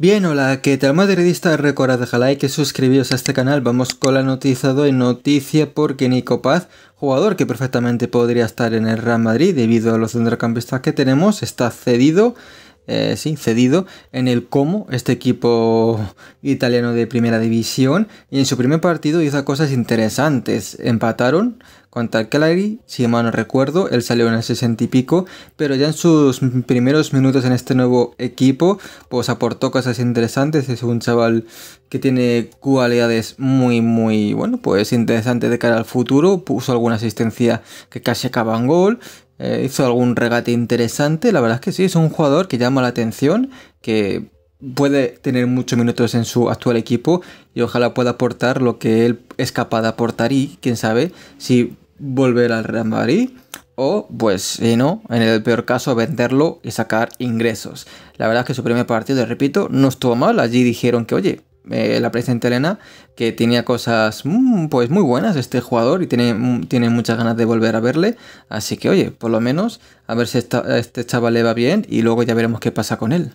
Bien, hola, ¿qué tal madridista? Recordad like que suscribiros a este canal. Vamos con la noticia de noticia porque Nico Paz, jugador que perfectamente podría estar en el Real Madrid debido a los centrocampistas que tenemos, está cedido eh, sí, cedido en el Como, este equipo italiano de primera división, y en su primer partido hizo cosas interesantes. Empataron contra el Cagliari, si mal no recuerdo, él salió en el 60 y pico, pero ya en sus primeros minutos en este nuevo equipo, pues aportó cosas interesantes, es un chaval que tiene cualidades muy, muy, bueno, pues interesantes de cara al futuro, puso alguna asistencia que casi acaba en gol, eh, hizo algún regate interesante. La verdad es que sí, es un jugador que llama la atención, que puede tener muchos minutos en su actual equipo y ojalá pueda aportar lo que él es capaz de aportar y quién sabe si volver al Real Madrid o pues si no, en el peor caso venderlo y sacar ingresos. La verdad es que su primer partido, repito, no estuvo mal, allí dijeron que oye, eh, la presente Elena, que tenía cosas mm, pues muy buenas este jugador y tiene, mm, tiene, muchas ganas de volver a verle. Así que oye, por lo menos a ver si esta, este chaval le va bien y luego ya veremos qué pasa con él.